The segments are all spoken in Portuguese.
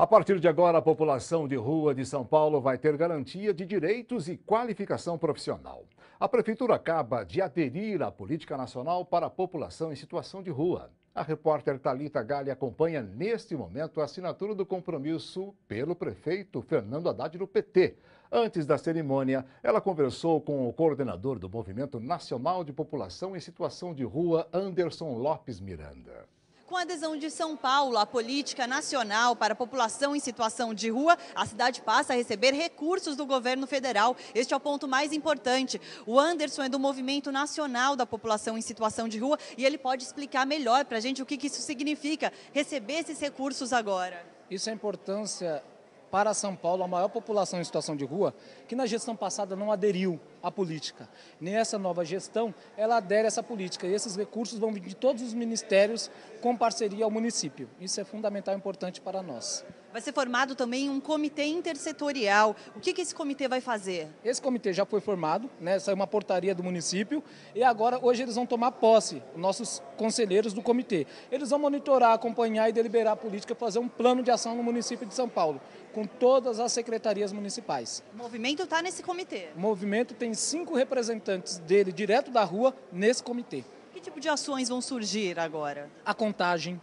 A partir de agora, a população de rua de São Paulo vai ter garantia de direitos e qualificação profissional. A Prefeitura acaba de aderir à Política Nacional para a População em Situação de Rua. A repórter Talita Galli acompanha neste momento a assinatura do compromisso pelo prefeito Fernando Haddad do PT. Antes da cerimônia, ela conversou com o coordenador do Movimento Nacional de População em Situação de Rua, Anderson Lopes Miranda. Com a adesão de São Paulo à política nacional para a população em situação de rua, a cidade passa a receber recursos do governo federal. Este é o ponto mais importante. O Anderson é do Movimento Nacional da População em Situação de Rua e ele pode explicar melhor para a gente o que, que isso significa, receber esses recursos agora. Isso é importância para São Paulo, a maior população em situação de rua, que na gestão passada não aderiu a política. Nessa nova gestão, ela adere a essa política e esses recursos vão vir de todos os ministérios com parceria ao município. Isso é fundamental e importante para nós. Vai ser formado também um comitê intersetorial. O que, que esse comitê vai fazer? Esse comitê já foi formado, né? saiu uma portaria do município e agora, hoje, eles vão tomar posse, nossos conselheiros do comitê. Eles vão monitorar, acompanhar e deliberar a política, e fazer um plano de ação no município de São Paulo, com todas as secretarias municipais. O movimento está nesse comitê? O movimento tem cinco representantes dele direto da rua nesse comitê. Que tipo de ações vão surgir agora? A contagem,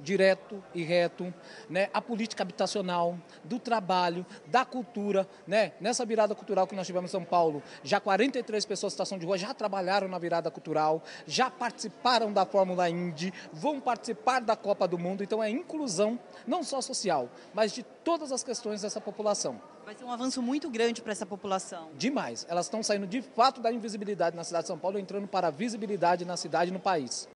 direto e reto, né, a política habitacional, do trabalho, da cultura, né, nessa virada cultural que nós tivemos em São Paulo, já 43 pessoas de estação de rua já trabalharam na virada cultural, já participaram da Fórmula Indy, vão participar da Copa do Mundo, então é inclusão não só social, mas de todas as questões dessa população. Vai ser um avanço muito grande para essa população. Demais. Elas estão saindo de fato da invisibilidade na cidade de São Paulo, entrando para a visibilidade na cidade e no país.